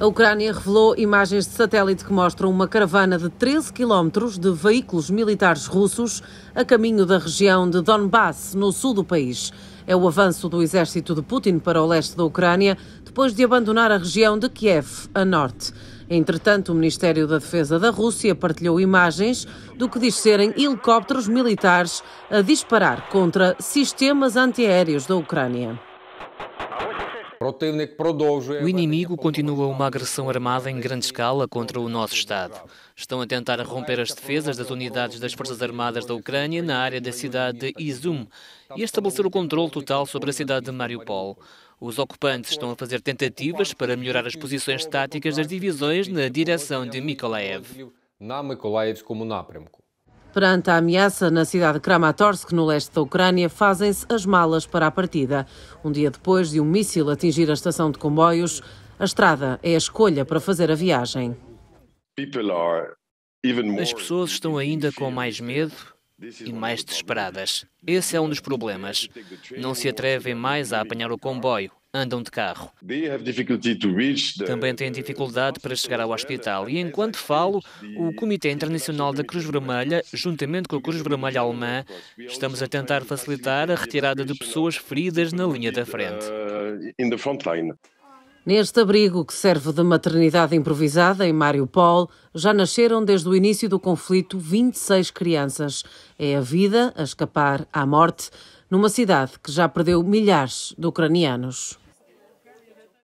A Ucrânia revelou imagens de satélite que mostram uma caravana de 13 quilómetros de veículos militares russos a caminho da região de Donbass, no sul do país. É o avanço do exército de Putin para o leste da Ucrânia, depois de abandonar a região de Kiev, a norte. Entretanto, o Ministério da Defesa da Rússia partilhou imagens do que diz serem helicópteros militares a disparar contra sistemas antiaéreos da Ucrânia. O inimigo continua uma agressão armada em grande escala contra o nosso Estado. Estão a tentar romper as defesas das unidades das Forças Armadas da Ucrânia na área da cidade de Izum e estabelecer o controle total sobre a cidade de Mariupol. Os ocupantes estão a fazer tentativas para melhorar as posições táticas das divisões na direção de Mikolaev. Na Mikolaev como Perante a ameaça na cidade de Kramatorsk, no leste da Ucrânia, fazem-se as malas para a partida. Um dia depois de um míssil atingir a estação de comboios, a estrada é a escolha para fazer a viagem. As pessoas estão ainda com mais medo e mais desesperadas. Esse é um dos problemas. Não se atrevem mais a apanhar o comboio andam de carro. Também têm dificuldade para chegar ao hospital. E enquanto falo, o Comitê Internacional da Cruz Vermelha, juntamente com a Cruz Vermelha Alemã, estamos a tentar facilitar a retirada de pessoas feridas na linha da frente. Uh, Neste abrigo, que serve de maternidade improvisada em Paul já nasceram desde o início do conflito 26 crianças. É a vida a escapar à morte numa cidade que já perdeu milhares de ucranianos.